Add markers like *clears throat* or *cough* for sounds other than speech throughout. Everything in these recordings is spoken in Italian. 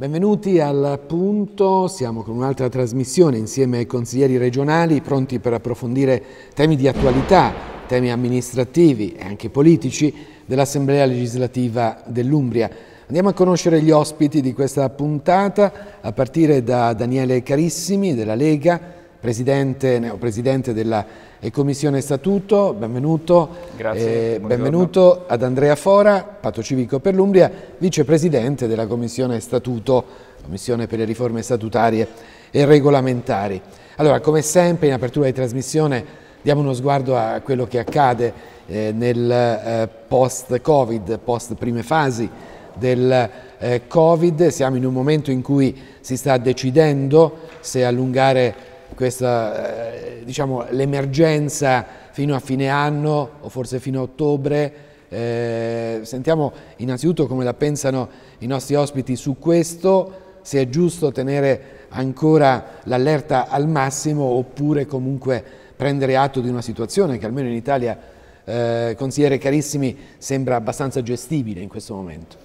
Benvenuti al punto, siamo con un'altra trasmissione insieme ai consiglieri regionali pronti per approfondire temi di attualità, temi amministrativi e anche politici dell'Assemblea legislativa dell'Umbria. Andiamo a conoscere gli ospiti di questa puntata a partire da Daniele Carissimi della Lega, presidente, neopresidente della eh, Commissione Statuto, benvenuto. Grazie, eh, benvenuto ad Andrea Fora, patto civico per l'Umbria, vicepresidente della Commissione Statuto, Commissione per le riforme statutarie e regolamentari. Allora, come sempre in apertura di trasmissione diamo uno sguardo a quello che accade eh, nel eh, post-Covid, post prime fasi del eh, Covid. Siamo in un momento in cui si sta decidendo se allungare questa, eh, diciamo, l'emergenza fino a fine anno o forse fino a ottobre. Eh, sentiamo innanzitutto come la pensano i nostri ospiti su questo, se è giusto tenere ancora l'allerta al massimo oppure comunque prendere atto di una situazione che almeno in Italia, eh, consigliere Carissimi, sembra abbastanza gestibile in questo momento.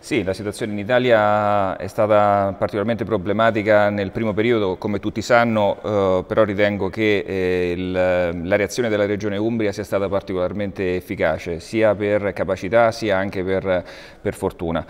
Sì, la situazione in Italia è stata particolarmente problematica nel primo periodo, come tutti sanno, eh, però ritengo che eh, il, la reazione della Regione Umbria sia stata particolarmente efficace, sia per capacità sia anche per, per fortuna.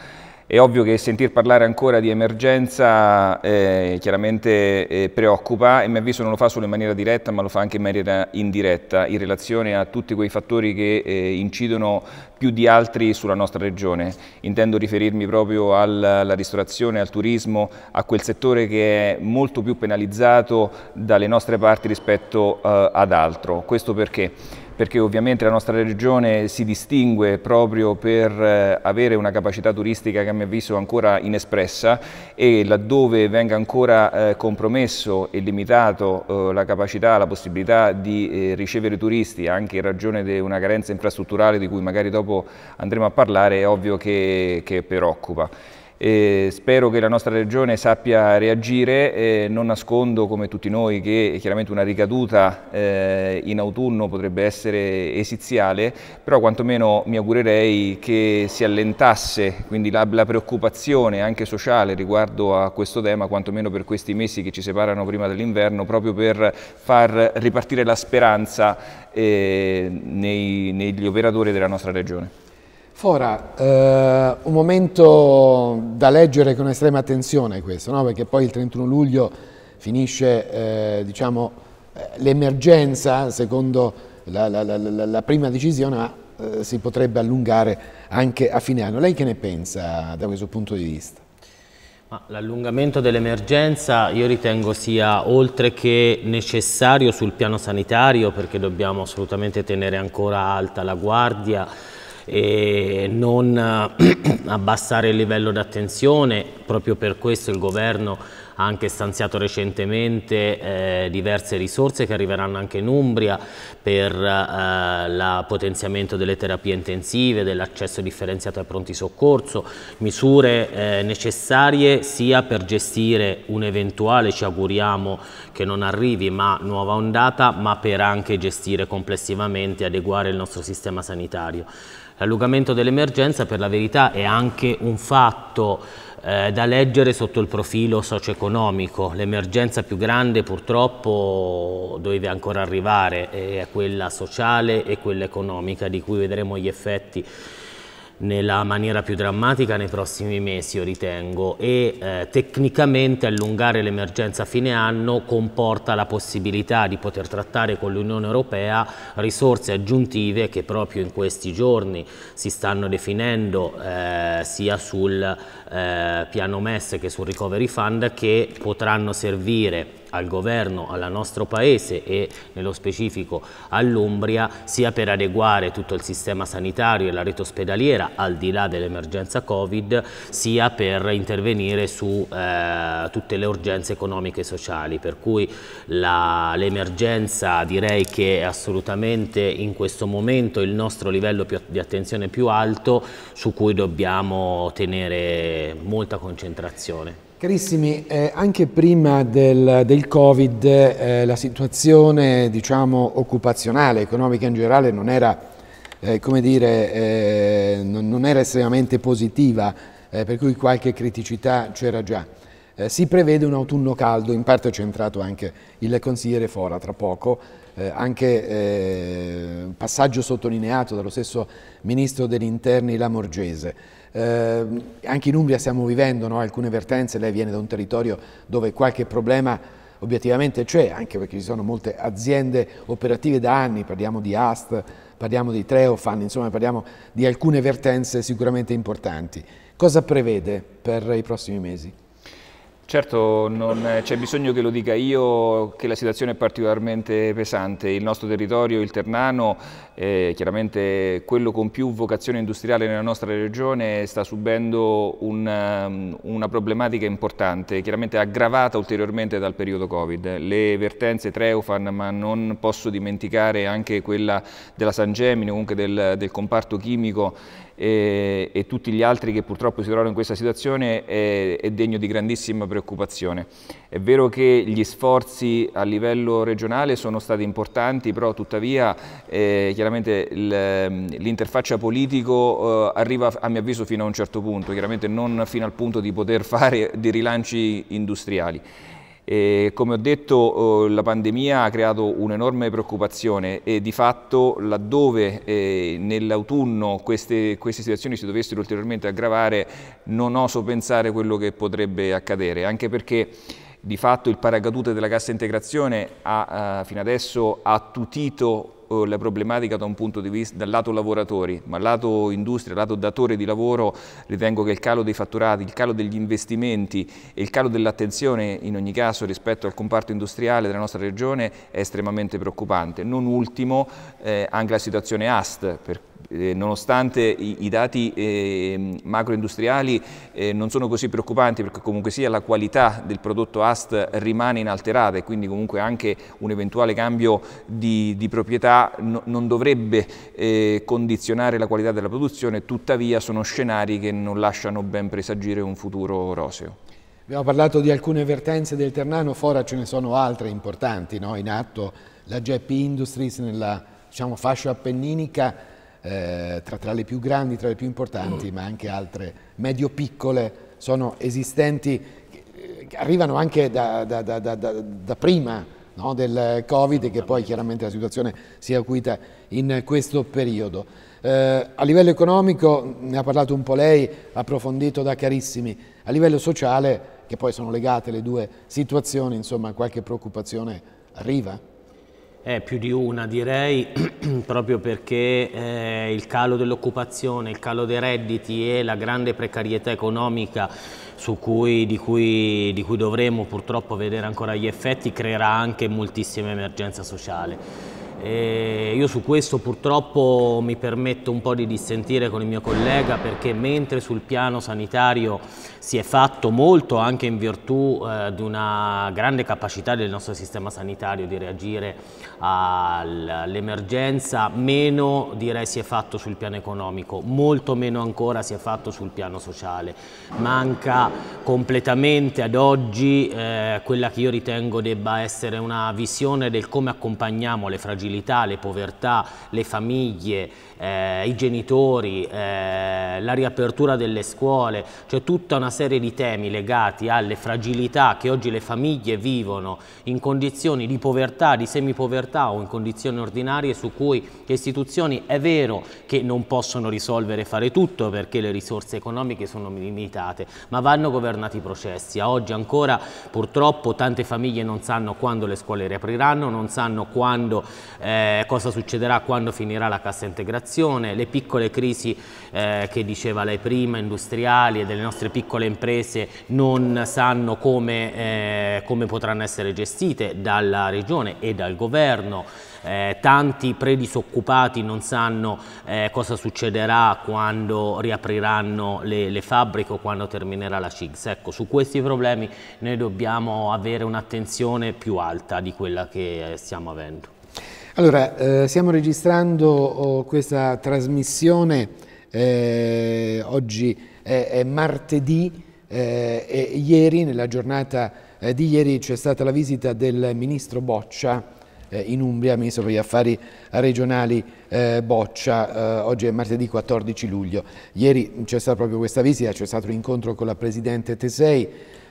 È ovvio che sentir parlare ancora di emergenza eh, chiaramente eh, preoccupa e mi avviso non lo fa solo in maniera diretta ma lo fa anche in maniera indiretta in relazione a tutti quei fattori che eh, incidono più di altri sulla nostra regione. Intendo riferirmi proprio alla ristorazione, al turismo, a quel settore che è molto più penalizzato dalle nostre parti rispetto eh, ad altro. Questo perché? perché ovviamente la nostra regione si distingue proprio per eh, avere una capacità turistica che a mio avviso è ancora inespressa e laddove venga ancora eh, compromesso e limitato eh, la capacità, la possibilità di ricevere turisti anche in ragione di una carenza infrastrutturale di cui magari dopo andremo a parlare è ovvio che, che preoccupa. E spero che la nostra regione sappia reagire, eh, non nascondo come tutti noi che chiaramente una ricaduta eh, in autunno potrebbe essere esiziale, però quantomeno mi augurerei che si allentasse quindi la, la, preoccupazione anche sociale riguardo a questo tema, quantomeno per questi mesi che ci separano prima dell'inverno, proprio per far ripartire la speranza eh, nei, negli operatori della nostra regione. Fora, eh, un momento da leggere con estrema attenzione questo, no? perché poi il 31 luglio finisce eh, diciamo, eh, l'emergenza, secondo la, la, la, la, prima decisione, ma eh, si potrebbe allungare anche a fine anno. Lei che ne pensa da questo punto di vista? L'allungamento dell'emergenza io ritengo sia oltre che necessario sul piano sanitario perché dobbiamo assolutamente tenere ancora alta la guardia e non eh, *clears throat* abbassare il livello d'attenzione, proprio per questo il governo ha anche stanziato recentemente eh, diverse risorse che arriveranno anche in Umbria per eh, il potenziamento delle terapie intensive, dell'accesso differenziato ai pronti soccorso, misure eh, necessarie sia per gestire un'eventuale, ci auguriamo che non arrivi, ma nuova ondata, ma per anche gestire complessivamente e adeguare il nostro sistema sanitario. L'allungamento dell'emergenza per la verità è anche un fatto eh, da leggere sotto il profilo socio-economico. L'emergenza più grande purtroppo doveva ancora arrivare, è quella sociale e quella economica di cui vedremo gli effetti nella maniera più drammatica nei prossimi mesi, io ritengo, e eh, tecnicamente allungare l'emergenza a fine anno comporta la possibilità di poter trattare con l'Unione Europea risorse aggiuntive che proprio in questi giorni si stanno definendo eh, sia sul eh, piano MES che sul Recovery Fund che potranno servire al governo, al nostro paese e nello specifico all'Umbria sia per adeguare tutto il sistema sanitario e la rete ospedaliera al di là dell'emergenza Covid sia per intervenire su eh, tutte le urgenze economiche e sociali per cui l'emergenza direi che è assolutamente in questo momento il nostro livello più, di attenzione più alto su cui dobbiamo tenere molta concentrazione. Carissimi, eh, anche prima del, del Covid eh, la situazione diciamo, occupazionale, economica in generale non era, eh, dire, eh, non, non era estremamente positiva, eh, per cui qualche criticità c'era già. Eh, si prevede un autunno caldo, in parte c'è entrato anche il consigliere Fora tra poco, anche passaggio sottolineato dallo stesso ministro degli interni Lamorgese. Eh, anche in Umbria stiamo vivendo no, alcune vertenze, lei viene da un territorio dove qualche problema obiettivamente c'è, anche perché ci sono molte aziende operative da anni, parliamo di AST, parliamo di Treofan, insomma parliamo di alcune vertenze sicuramente importanti. Cosa prevede per i prossimi mesi? Certo, non eh, c'è bisogno che lo dica io che la situazione è particolarmente pesante. Il nostro territorio, il Ternano, eh, chiaramente quello con più vocazione industriale nella nostra regione, sta subendo un, ehm, una problematica importante, chiaramente aggravata ulteriormente dal periodo Covid. Le vertenze Treufan, ma non posso dimenticare anche quella della San Gemini, comunque del, del comparto chimico, e, e, tutti gli altri che purtroppo si trovano in questa situazione è, è, degno di grandissima preoccupazione. È vero che gli sforzi a livello regionale sono stati importanti, però tuttavia eh, chiaramente ehm, l'interfaccia politico eh, arriva a mio avviso fino a un certo punto, chiaramente non fino al punto di poter fare dei rilanci industriali. E come ho detto eh, la pandemia ha creato un'enorme preoccupazione e di fatto laddove eh, nell'autunno queste, queste, situazioni si dovessero ulteriormente aggravare non oso pensare quello che potrebbe accadere, anche perché di fatto il paracadute della cassa integrazione ha eh, fino adesso attutito eh, la problematica da un punto di vista dal lato lavoratori, ma lato industria, lato datore di lavoro, ritengo che il calo dei fatturati, il calo degli investimenti e il calo dell'attenzione in ogni caso rispetto al comparto industriale della nostra regione è estremamente preoccupante. Non ultimo eh, anche la situazione AST, perché eh, nonostante i, i dati eh, macroindustriali eh, non sono così preoccupanti perché comunque sia la qualità del prodotto AST rimane inalterata e quindi comunque anche un eventuale cambio di, di proprietà no, non dovrebbe eh, condizionare la qualità della produzione, tuttavia sono scenari che non lasciano ben presagire un futuro roseo. Abbiamo parlato di alcune vertenze del Ternano, fora ce ne sono altre importanti no? in atto, la GEP Industries nella diciamo, fascia appenninica eh, tra, tra, le più grandi, tra le più importanti, ma anche altre medio-piccole, sono esistenti, eh, arrivano anche da, da, da, da prima no, del Covid e che poi chiaramente la situazione si è acuita in questo periodo. Eh, a livello economico, ne ha parlato un po' lei, approfondito da Carissimi, a livello sociale, che poi sono legate le due situazioni, insomma qualche preoccupazione arriva? Eh, più di una direi, *clears throat* proprio perché eh, il calo dell'occupazione, il calo dei redditi e la grande precarietà economica cui, di, cui, di cui dovremo purtroppo vedere ancora gli effetti creerà anche moltissima emergenza sociale. E io su questo purtroppo mi permetto un po' di dissentire con il mio collega perché mentre sul piano sanitario si è fatto molto anche in virtù eh, di una grande capacità del nostro sistema sanitario di reagire all'emergenza, meno direi si è fatto sul piano economico, molto meno ancora si è fatto sul piano sociale. Manca completamente ad oggi eh, quella che io ritengo debba essere una visione del come accompagniamo le fragilità fragilità, le povertà, le famiglie, eh, i genitori, eh, la riapertura delle scuole, cioè tutta una serie di temi legati alle fragilità che oggi le famiglie vivono in condizioni di povertà, di semipovertà o in condizioni ordinarie su cui le istituzioni è vero che non possono risolvere e fare tutto perché le risorse economiche sono limitate, ma vanno governati i processi. A oggi ancora purtroppo tante famiglie non sanno quando le scuole riapriranno, non sanno quando eh, cosa succederà quando finirà la cassa integrazione, le piccole crisi eh, che diceva lei prima, industriali e delle nostre piccole imprese non sanno come, eh, come potranno essere gestite dalla regione e dal governo, eh, tanti predisoccupati non sanno eh, cosa succederà quando riapriranno le, le, fabbriche o quando terminerà la CIGS. Ecco, su questi problemi noi dobbiamo avere un'attenzione più alta di quella che eh, stiamo avendo. Allora, eh, stiamo registrando oh, questa trasmissione, eh, oggi è, è martedì eh, e ieri, nella giornata eh, di ieri, c'è stata la visita del ministro Boccia eh, in Umbria, ministro per gli affari regionali eh, Boccia, oggi è martedì 14 luglio. Ieri c'è stata proprio questa visita, c'è stato l'incontro con la Presidente Tesei,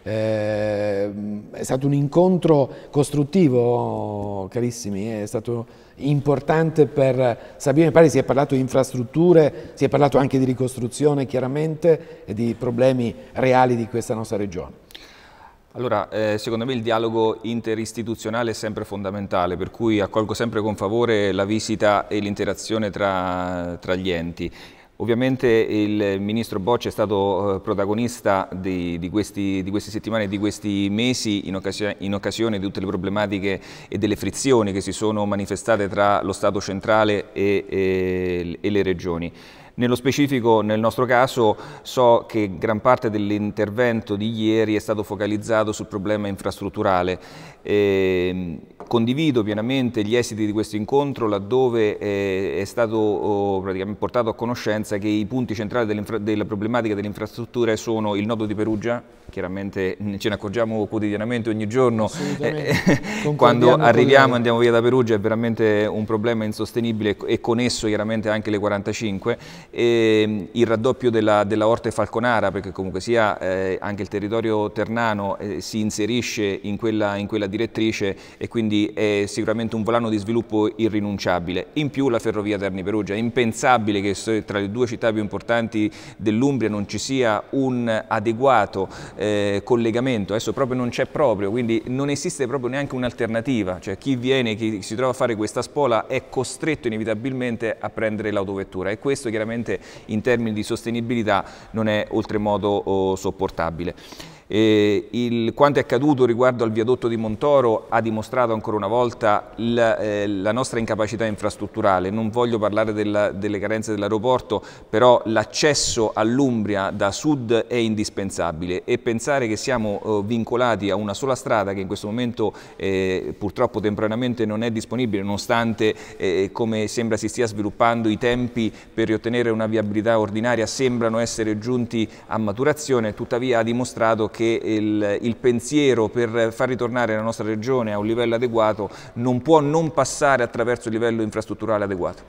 eh, è stato un incontro costruttivo, carissimi, eh, è stato importante per Sabino e Pari, si è parlato di infrastrutture, si è parlato anche di ricostruzione chiaramente e di problemi reali di questa nostra regione. Allora, eh, secondo me il dialogo interistituzionale è sempre fondamentale, per cui accolgo sempre con favore la visita e l'interazione tra, tra, gli enti. Ovviamente il ministro Bocci è stato eh, protagonista di, di, questi, di queste settimane e di questi mesi in occasione, in occasione, di tutte le problematiche e delle frizioni che si sono manifestate tra lo Stato centrale e, e, e le regioni. Nello specifico, nel nostro caso, so che gran parte dell'intervento di ieri è stato focalizzato sul problema infrastrutturale. Eh, Condivido pienamente gli esiti di questo incontro laddove eh, è stato oh, portato a conoscenza che i punti centrali della problematica delle infrastrutture sono il nodo di Perugia, chiaramente ce ne accorgiamo quotidianamente ogni giorno, eh, eh, quando arriviamo e andiamo via da Perugia è veramente un problema insostenibile e con esso chiaramente anche le 45, e ehm, il raddoppio della, della Orte Falconara perché comunque sia anche il territorio ternano si inserisce in quella, in quella direttrice e quindi quindi è sicuramente un volano di sviluppo irrinunciabile. In più la ferrovia Terni-Perugia, è impensabile che tra le due città più importanti dell'Umbria non ci sia un adeguato eh, collegamento, adesso proprio non c'è proprio, quindi non esiste proprio neanche un'alternativa, cioè chi viene, chi si trova a fare questa spola è costretto inevitabilmente a prendere l'autovettura e questo chiaramente in termini di sostenibilità non è oltremodo oh, sopportabile. Eh, il, quanto è accaduto riguardo al viadotto di Montoro ha dimostrato ancora una volta la, eh, la nostra incapacità infrastrutturale. Non voglio parlare della, delle carenze dell'aeroporto, però l'accesso all'Umbria da sud è indispensabile e pensare che siamo eh, vincolati a una sola strada che in questo momento eh, purtroppo temporaneamente non è disponibile, nonostante eh, come sembra si stia sviluppando i tempi per riottenere una viabilità ordinaria sembrano essere giunti a maturazione, tuttavia ha dimostrato che che il, il pensiero per far ritornare la nostra regione a un livello adeguato non può non passare attraverso il livello infrastrutturale adeguato.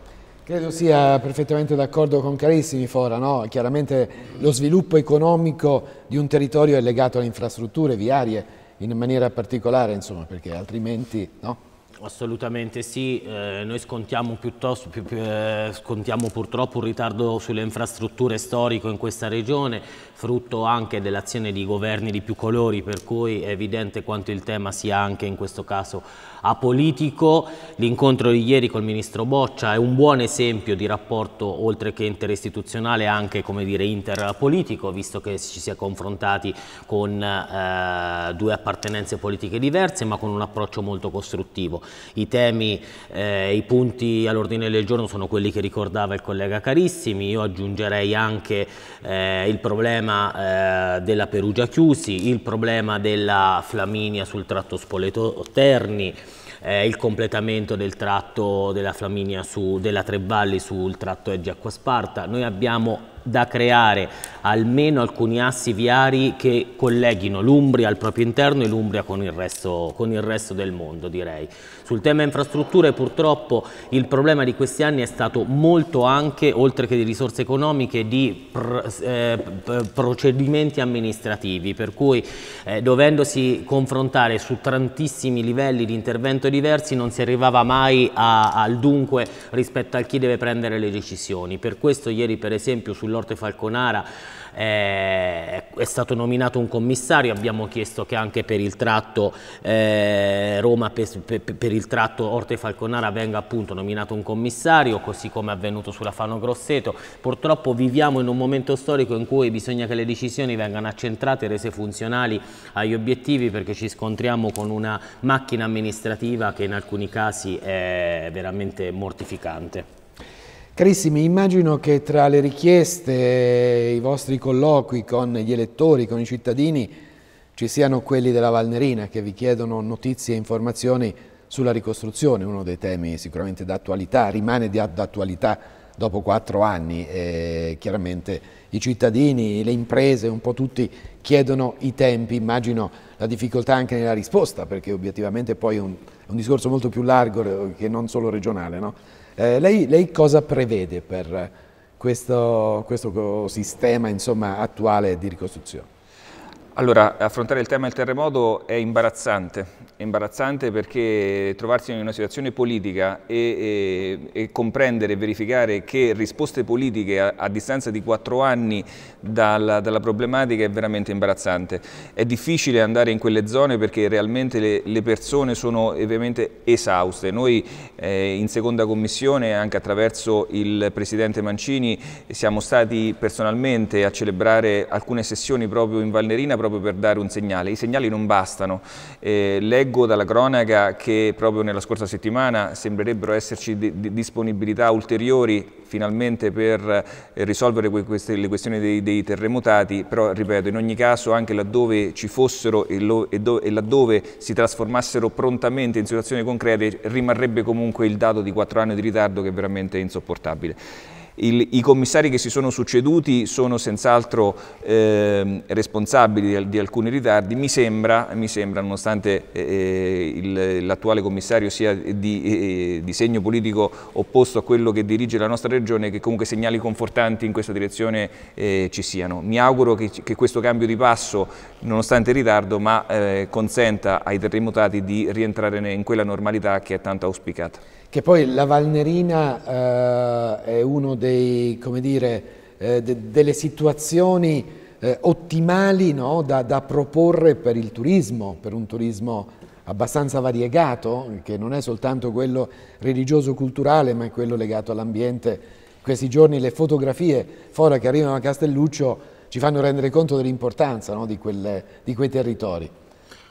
Credo sia perfettamente d'accordo con Carissimi Fora, no? chiaramente lo sviluppo economico di un territorio è legato alle infrastrutture viarie in maniera particolare, insomma, perché altrimenti no? Assolutamente sì, eh, noi scontiamo, piuttosto, più, più, eh, scontiamo purtroppo un ritardo sulle infrastrutture storico in questa regione, frutto anche dell'azione di governi di più colori, per cui è evidente quanto il tema sia anche in questo caso apolitico. L'incontro di ieri col ministro Boccia è un buon esempio di rapporto oltre che interistituzionale anche come dire interpolitico, visto che ci si è confrontati con eh, due appartenenze politiche diverse, ma con un approccio molto costruttivo. I temi, eh, i punti all'ordine del giorno sono quelli che ricordava il collega Carissimi, io aggiungerei anche eh, il problema problema eh, della Perugia Chiusi, il problema della Flaminia sul tratto Spoleto-Terni, eh, il completamento del tratto della Flaminia su, della Tre Valli sul tratto Eggi Acquasparta. Noi abbiamo da creare almeno alcuni assi viari che colleghino l'Umbria al proprio interno e l'Umbria con, con il resto del mondo, direi. Sul tema infrastrutture purtroppo il problema di questi anni è stato molto anche, oltre che di risorse economiche, di pr eh, procedimenti amministrativi, per cui eh, dovendosi confrontare su tantissimi livelli di intervento diversi non si arrivava mai a, al dunque rispetto a chi deve prendere le decisioni. Per questo ieri per esempio sull'Orte Falconara eh, è stato nominato un commissario, abbiamo chiesto che anche per il tratto eh, Roma, per, per, per, il tratto Orte Falconara venga appunto nominato un commissario, così come è avvenuto sulla Fano Grosseto. Purtroppo viviamo in un momento storico in cui bisogna che le decisioni vengano accentrate e rese funzionali agli obiettivi perché ci scontriamo con una macchina amministrativa che in alcuni casi è veramente mortificante. Carissimi, immagino che tra le richieste, i vostri colloqui con gli elettori, con i cittadini, ci siano quelli della Valnerina che vi chiedono notizie e informazioni sulla ricostruzione, uno dei temi sicuramente d'attualità, rimane d'attualità dopo quattro anni. Eh, chiaramente i cittadini, le imprese, un po' tutti chiedono i tempi, immagino la difficoltà anche nella risposta, perché obiettivamente poi è un, un discorso molto più largo eh, che non solo regionale, no? Eh, lei, lei, cosa prevede per questo, questo sistema insomma, attuale di ricostruzione? Allora, affrontare il tema del terremoto è imbarazzante, imbarazzante perché trovarsi in una situazione politica e, e, e comprendere e verificare che risposte politiche a, a distanza di quattro anni dalla, dalla, problematica è veramente imbarazzante. È difficile andare in quelle zone perché realmente le, le persone sono ovviamente esauste. Noi eh, in seconda commissione, anche attraverso il Presidente Mancini, siamo stati personalmente a celebrare alcune sessioni proprio in Valnerina proprio per dare un segnale. I segnali non bastano. Eh, leggo dalla cronaca che proprio nella scorsa settimana sembrerebbero esserci di, di disponibilità ulteriori finalmente per eh, risolvere que queste, le questioni dei, dei, terremotati, però ripeto, in ogni caso anche laddove ci fossero e, lo, e, do, e, laddove si trasformassero prontamente in situazioni concrete rimarrebbe comunque il dato di quattro anni di ritardo che è veramente insopportabile. Il, I commissari che si sono succeduti sono senz'altro eh, responsabili di, di, alcuni ritardi, mi sembra, mi sembra nonostante eh, eh l'attuale commissario sia di, eh, eh, di, segno politico opposto a quello che dirige la nostra regione, che comunque segnali confortanti in questa direzione eh, ci siano. Mi auguro che, che, questo cambio di passo, nonostante il ritardo, ma consenta ai terremotati di rientrare in quella normalità che è tanto auspicata che poi la Valnerina eh, è una eh, de, delle situazioni eh, ottimali no? da, da, proporre per il turismo, per un turismo abbastanza variegato, che non è soltanto quello religioso-culturale, ma è quello legato all'ambiente. In questi giorni le fotografie fora che arrivano a Castelluccio ci fanno rendere conto dell'importanza no? di, di quei territori.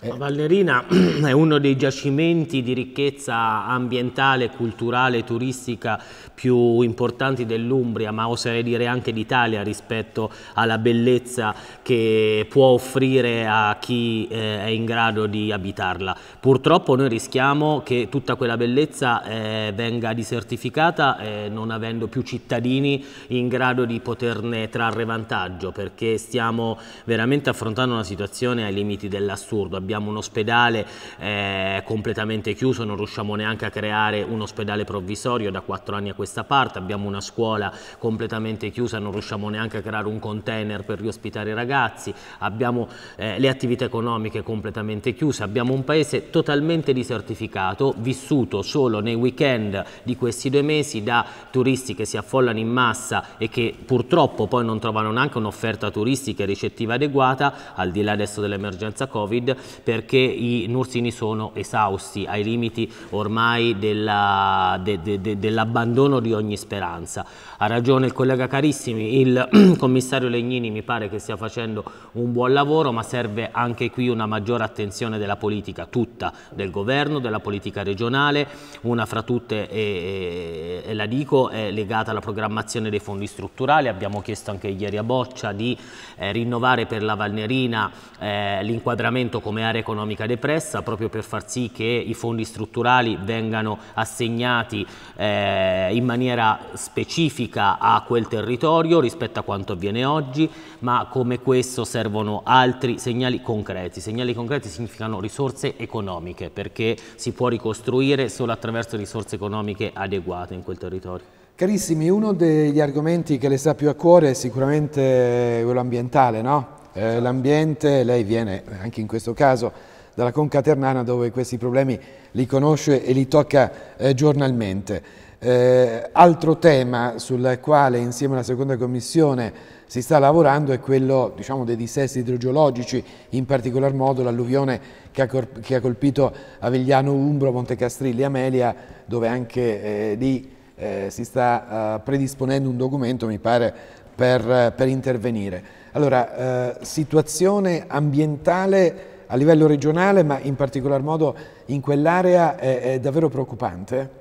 La Vallerina *clears throat* è uno dei giacimenti di ricchezza ambientale, culturale, turistica più importanti dell'Umbria, ma oserei dire anche d'Italia rispetto alla bellezza che può offrire a chi eh, è in grado di abitarla. Purtroppo noi rischiamo che tutta quella bellezza eh, venga disertificata eh, non avendo più cittadini in grado di poterne trarre vantaggio, perché stiamo veramente affrontando una situazione ai limiti dell'assurdo abbiamo un ospedale eh, completamente chiuso, non riusciamo neanche a creare un ospedale provvisorio da quattro anni a questa parte, abbiamo una scuola completamente chiusa, non riusciamo neanche a creare un container per riospitare i ragazzi, abbiamo eh, le attività economiche completamente chiuse, abbiamo un paese totalmente disertificato, vissuto solo nei weekend di questi due mesi da turisti che si affollano in massa e che purtroppo poi non trovano neanche un'offerta turistica e ricettiva adeguata, al di là adesso dell'emergenza Covid, perché i nursini sono esausti, ai limiti ormai dell'abbandono de, de, de, di ogni speranza. Ha ragione il collega Carissimi, il *clears throat* commissario Legnini mi pare che stia facendo un buon lavoro, ma serve anche qui una maggiore attenzione della politica tutta, del governo, della politica regionale, una fra tutte, e, e, e la dico, è legata alla programmazione dei fondi strutturali, abbiamo chiesto anche ieri a Boccia di eh, rinnovare per la Valnerina eh, l'inquadramento come area economica depressa, proprio per far sì che i fondi strutturali vengano assegnati eh, in maniera specifica specifica a quel territorio rispetto a quanto avviene oggi, ma come questo servono altri segnali concreti. Segnali concreti significano risorse economiche, perché si può ricostruire solo attraverso risorse economiche adeguate in quel territorio. Carissimi, uno degli argomenti che le sta più a cuore è sicuramente quello ambientale, no? eh, esatto. L'ambiente, lei viene anche in questo caso dalla Conca Ternana dove questi problemi li conosce e li tocca eh, giornalmente. Eh, altro tema sul quale insieme alla seconda commissione si sta lavorando è quello diciamo, dei dissesti idrogeologici, in particolar modo l'alluvione che, che, ha colpito Avigliano Umbro, Montecastrilli, Amelia, dove anche eh, lì eh, si sta eh, predisponendo un documento, mi pare, per, per intervenire. Allora, eh, situazione ambientale a livello regionale, ma in particolar modo in quell'area è, è davvero preoccupante?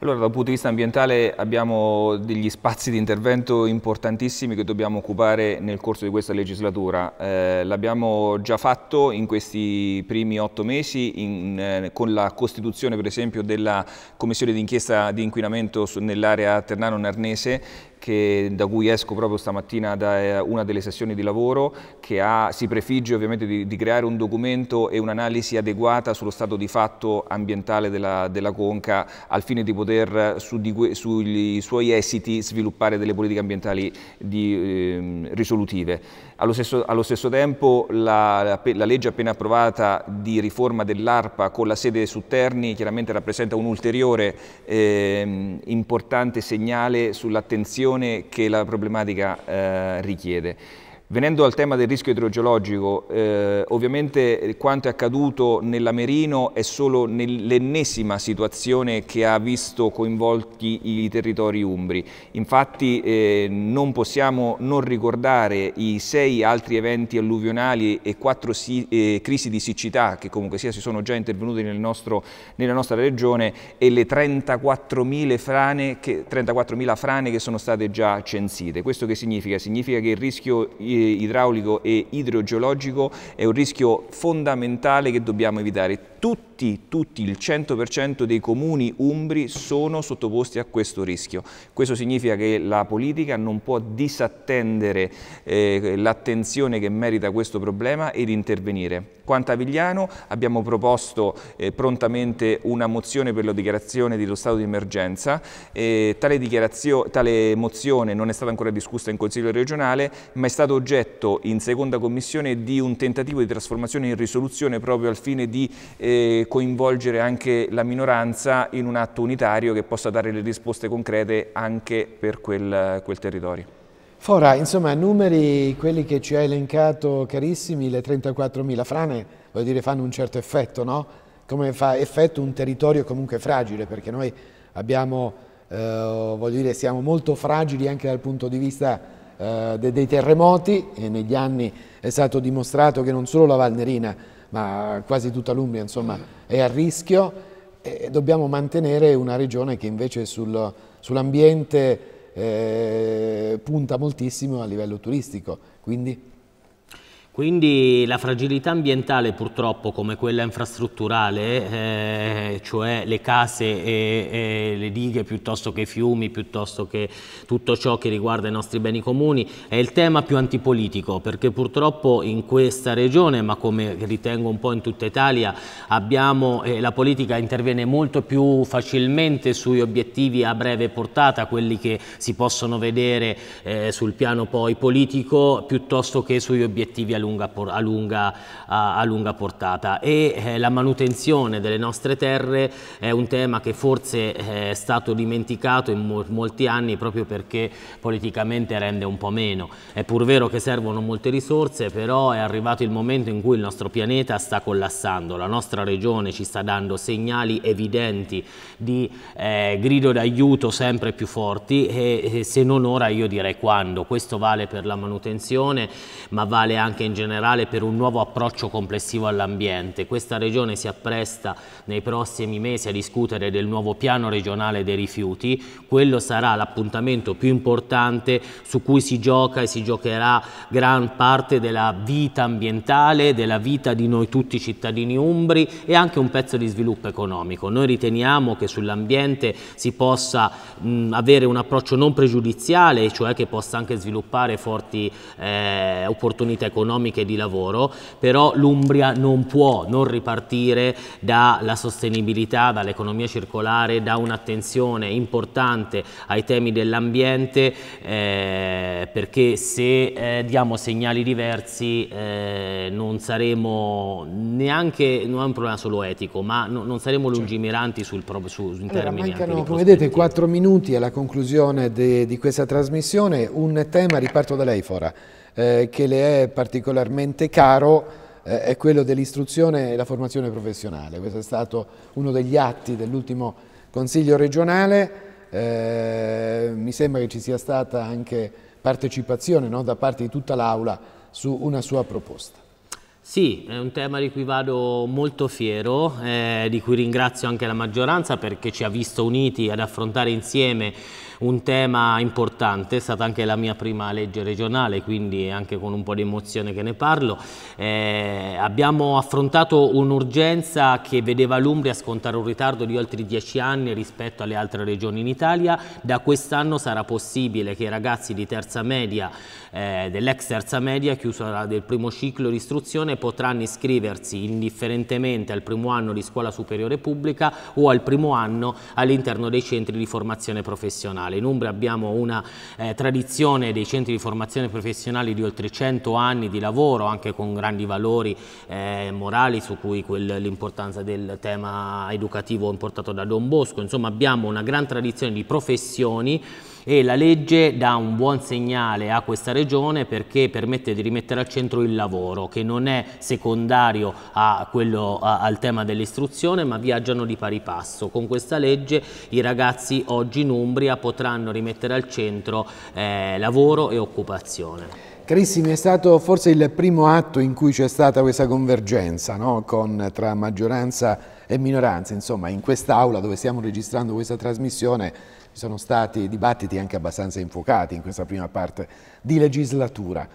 Allora, dal punto di vista ambientale abbiamo degli spazi di intervento importantissimi che dobbiamo occupare nel corso di questa legislatura. Eh, L'abbiamo già fatto in questi primi otto mesi in, eh, con la costituzione per esempio della commissione d'inchiesta di inquinamento nell'area ternano-narnese che, da cui esco proprio stamattina da eh, una delle sessioni di lavoro che ha, si prefigge ovviamente di, di, creare un documento e un'analisi adeguata sullo stato di fatto ambientale della, della Conca al fine di poter su di, sugli suoi esiti sviluppare delle politiche ambientali di, eh, risolutive. Allo stesso, allo stesso tempo la, la, legge appena approvata di riforma dell'ARPA con la sede su Terni chiaramente rappresenta un ulteriore eh, importante segnale sull'attenzione attenzione che la problematica eh, richiede. Venendo al tema del rischio idrogeologico, eh, ovviamente quanto è accaduto nell'Amerino è solo l'ennesima situazione che ha visto coinvolti i territori umbri. Infatti eh, non possiamo non ricordare i sei altri eventi alluvionali e quattro si, eh, crisi di siccità che comunque sia si sono già intervenuti nel nostro, nella nostra regione e le 34.000 frane, 34 frane, che sono state già censite. Questo che significa? Significa che il rischio idraulico e idrogeologico è un rischio fondamentale che dobbiamo evitare. Tutti tutti, tutti il 100% dei comuni umbri sono sottoposti a questo rischio. Questo significa che la politica non può disattendere eh, l'attenzione che merita questo problema ed intervenire. Quanto a Vigliano abbiamo proposto eh, prontamente una mozione per la dichiarazione dello stato di emergenza, eh, tale, tale mozione non è stata ancora discussa in Consiglio regionale ma è stata oggetto in seconda commissione di un tentativo di trasformazione in risoluzione proprio al fine di eh, coinvolgere anche la minoranza in un atto unitario che possa dare le risposte concrete anche per quel, quel territorio. Fora, insomma, numeri quelli che ci ha elencato carissimi, le 34.000 frane, voglio dire, fanno un certo effetto, no? Come fa effetto un territorio comunque fragile, perché noi abbiamo, eh, voglio dire, siamo molto fragili anche dal punto di vista eh, dei terremoti e negli anni è stato dimostrato che non solo la Valnerina, ma quasi tutta l'Umbria insomma, è a rischio e dobbiamo mantenere una regione che invece sul, sull'ambiente eh, punta moltissimo a livello turistico. Quindi quindi la fragilità ambientale purtroppo come quella infrastrutturale, eh, cioè le case e, e, le dighe piuttosto che i fiumi, piuttosto che tutto ciò che riguarda i nostri beni comuni, è il tema più antipolitico perché purtroppo in questa regione, ma come ritengo un po' in tutta Italia, abbiamo, eh, la politica interviene molto più facilmente sugli obiettivi a breve portata, quelli che si possono vedere eh, sul piano poi politico, piuttosto che sugli obiettivi a lungo lunga, a, lunga, a, a lunga portata e eh, la manutenzione delle nostre terre è un tema che forse eh, è stato dimenticato in mo molti anni proprio perché politicamente rende un po' meno. È pur vero che servono molte risorse, però è arrivato il momento in cui il nostro pianeta sta collassando, la nostra regione ci sta dando segnali evidenti di eh, grido d'aiuto sempre più forti e, e se non ora io direi quando. Questo vale per la manutenzione, ma vale anche in generale generale per un nuovo approccio complessivo all'ambiente. Questa Regione si appresta nei prossimi mesi a discutere del nuovo piano regionale dei rifiuti. Quello sarà l'appuntamento più importante su cui si gioca e si giocherà gran parte della vita ambientale, della vita di noi tutti cittadini umbri e anche un pezzo di sviluppo economico. Noi riteniamo che sull'ambiente si possa mh, avere un approccio non pregiudiziale, cioè che possa anche sviluppare forti eh, opportunità economiche economiche e di lavoro, però l'Umbria non può non ripartire dalla sostenibilità, dall'economia circolare, da un'attenzione importante ai temi dell'ambiente, eh, perché se eh, diamo segnali diversi eh, non saremo neanche, non è un problema solo etico, ma no, non saremo certo. lungimiranti sul, su, in allora, termini mancano, Come vedete, quattro minuti alla conclusione de, di questa trasmissione, un tema, riparto da lei Fora eh, che le è particolarmente caro eh, è quello dell'istruzione e la formazione professionale. Questo è stato uno degli atti dell'ultimo Consiglio regionale. Eh, mi sembra che ci sia stata anche partecipazione no, da parte di tutta l'Aula su una sua proposta. Sì, è un tema di cui vado molto fiero, eh, di cui ringrazio anche la maggioranza perché ci ha visto uniti ad affrontare insieme un tema importante, è stata anche la mia prima legge regionale, quindi anche con un po' di emozione che ne parlo. Eh, abbiamo affrontato un'urgenza che vedeva l'Umbria scontare un ritardo di oltre dieci anni rispetto alle altre regioni in Italia. Da quest'anno sarà possibile che i ragazzi di terza media, eh, dell'ex terza media, chiusura del primo ciclo di istruzione, potranno iscriversi indifferentemente al primo anno di scuola superiore pubblica o al primo anno all'interno dei centri di formazione professionale professionale. In Umbria abbiamo una eh, tradizione dei centri di formazione professionale di oltre 100 anni di lavoro, anche con grandi valori eh, morali su cui l'importanza del tema educativo importato da Don Bosco. Insomma abbiamo una gran tradizione di professioni e la legge dà un buon segnale a questa regione perché permette di rimettere al centro il lavoro che non è secondario a quello, a, al tema dell'istruzione ma viaggiano di pari passo. Con questa legge i ragazzi oggi in Umbria potranno rimettere al centro eh, lavoro e occupazione. Carissimi, è stato forse il primo atto in cui c'è stata questa convergenza no? Con, tra maggioranza e minoranza, insomma in quest'aula dove stiamo registrando questa trasmissione sono stati dibattiti anche abbastanza infuocati in questa prima parte di legislatura.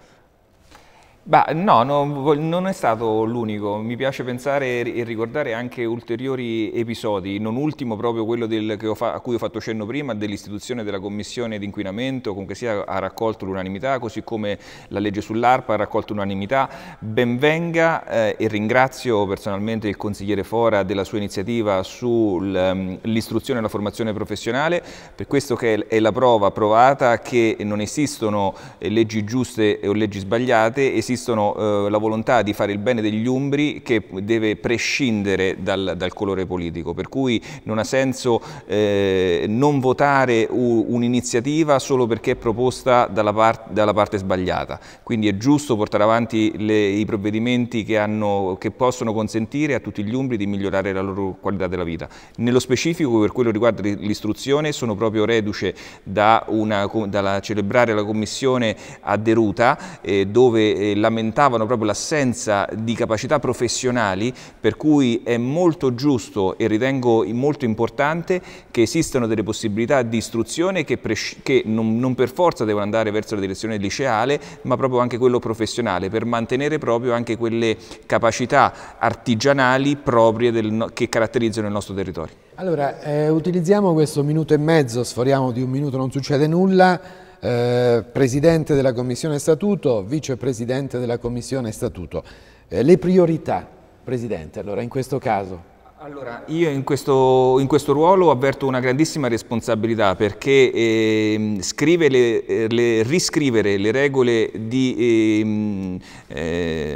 Bah, no, no, non è stato l'unico. Mi piace pensare e ricordare anche ulteriori episodi, non ultimo proprio quello del, a cui ho fatto cenno prima, dell'istituzione della commissione d'inquinamento, inquinamento, comunque sia ha raccolto l'unanimità, così come la legge sull'ARPA ha raccolto l'unanimità. Benvenga eh, e ringrazio personalmente il consigliere Fora della sua iniziativa sull'istruzione ehm, e la formazione professionale, per questo che è la prova provata che non esistono eh, leggi giuste o leggi sbagliate, esistono esistono eh, la volontà di fare il bene degli umbri che deve prescindere dal, dal colore politico, per cui non ha senso eh, non votare un'iniziativa solo perché è proposta dalla, part dalla, parte sbagliata, quindi è giusto portare avanti le, i provvedimenti che, hanno, che possono consentire a tutti gli umbri di migliorare la loro qualità della vita. Nello specifico per quello riguardo l'istruzione sono proprio reduce da una, dalla celebrare la commissione a Deruta eh, dove eh, lamentavano proprio l'assenza di capacità professionali, per cui è molto giusto e ritengo molto importante che esistano delle possibilità di istruzione che, che non, non, per forza devono andare verso la direzione liceale, ma proprio anche quello professionale, per mantenere proprio anche quelle capacità artigianali proprie del, che caratterizzano il nostro territorio. Allora, eh, utilizziamo questo minuto e mezzo, sforiamo di un minuto, non succede nulla, eh, presidente della Commissione Statuto, Vicepresidente della Commissione Statuto. Eh, le priorità, Presidente, allora in questo caso? Allora, io in questo, in questo, ruolo avverto una grandissima responsabilità perché eh, le, le, riscrivere le regole di, eh,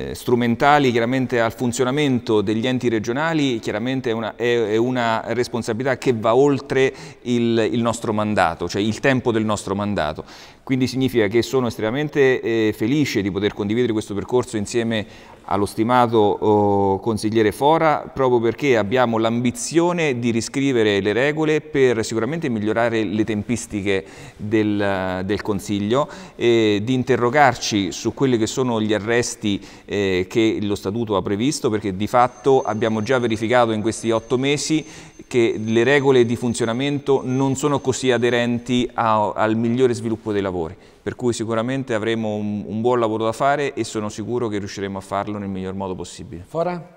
eh, strumentali al funzionamento degli enti regionali chiaramente è una, è, è una responsabilità che va oltre il, il, nostro mandato, cioè il tempo del nostro mandato. Quindi significa che sono estremamente eh, felice di poter condividere questo percorso insieme allo stimato oh, consigliere Fora, proprio perché abbiamo l'ambizione di riscrivere le regole per sicuramente migliorare le tempistiche del, del Consiglio, e di interrogarci su quelli che sono gli arresti eh, che lo Statuto ha previsto, perché di fatto abbiamo già verificato in questi otto mesi che le regole di funzionamento non sono così aderenti a, al migliore sviluppo dei lavori lavori, per cui sicuramente avremo un, un buon lavoro da fare e sono sicuro che riusciremo a farlo nel miglior modo possibile. Fora?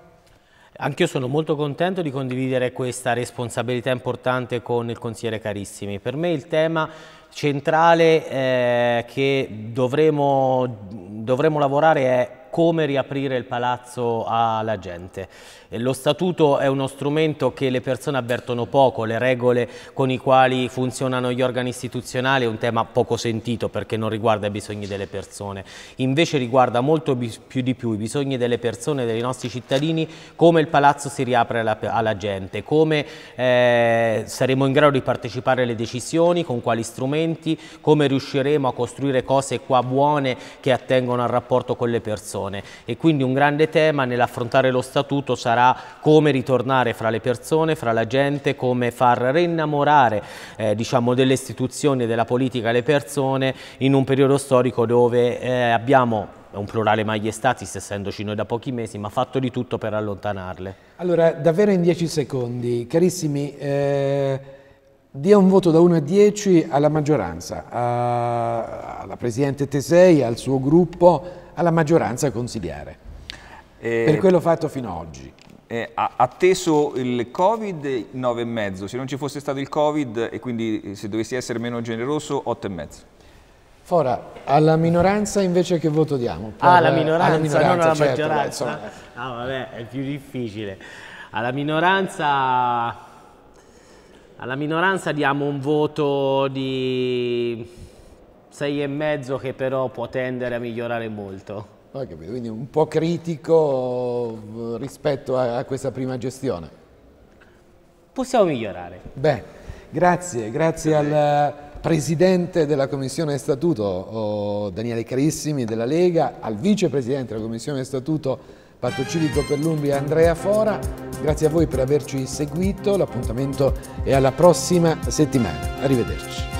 Anch'io sono molto contento di condividere questa responsabilità importante con il consigliere Carissimi. Per me il tema centrale eh, che dovremo, dovremo lavorare è come riaprire il palazzo alla gente. Lo statuto è uno strumento che le persone avvertono poco, le regole con i quali funzionano gli organi istituzionali è un tema poco sentito perché non riguarda i bisogni delle persone, invece riguarda molto più di più i bisogni delle persone, dei nostri cittadini, come il palazzo si riapre alla, alla gente, come eh, saremo in grado di partecipare alle decisioni, con quali strumenti, come riusciremo a costruire cose qua buone che attengono al rapporto con le persone persone e quindi un grande tema nell'affrontare lo statuto sarà come ritornare fra le persone, fra la gente, come far rinnamorare eh, diciamo, delle istituzioni e della politica le persone in un periodo storico dove eh, abbiamo è un plurale maiestatis, essendoci noi da pochi mesi, ma fatto di tutto per allontanarle. Allora, davvero in dieci secondi, carissimi, eh dia un voto da 1 a 10 alla maggioranza, a, alla Presidente Tesei, al suo gruppo, alla maggioranza consigliare. Eh, per quello fatto fino ad oggi. Eh, atteso il Covid 9,5, se non ci fosse stato il Covid e quindi eh, se dovessi essere meno generoso 8,5. Ora, alla minoranza invece che voto diamo? Ah, per, ah, alla minoranza, alla minoranza, non alla certo, maggioranza. Beh, ah, vabbè, è più difficile. Alla minoranza alla minoranza diamo un voto di 6,5 che però può tendere a migliorare molto. Ho capito, quindi un po' critico eh, rispetto a, a questa prima gestione. Possiamo migliorare. Beh, grazie, grazie al eh, Presidente della Commissione Statuto, oh, Daniele Carissimi della Lega, al Vicepresidente della Commissione Statuto, Patto Civico per l'Umbria Andrea Fora, grazie a voi per averci seguito, l'appuntamento è alla prossima settimana, arrivederci.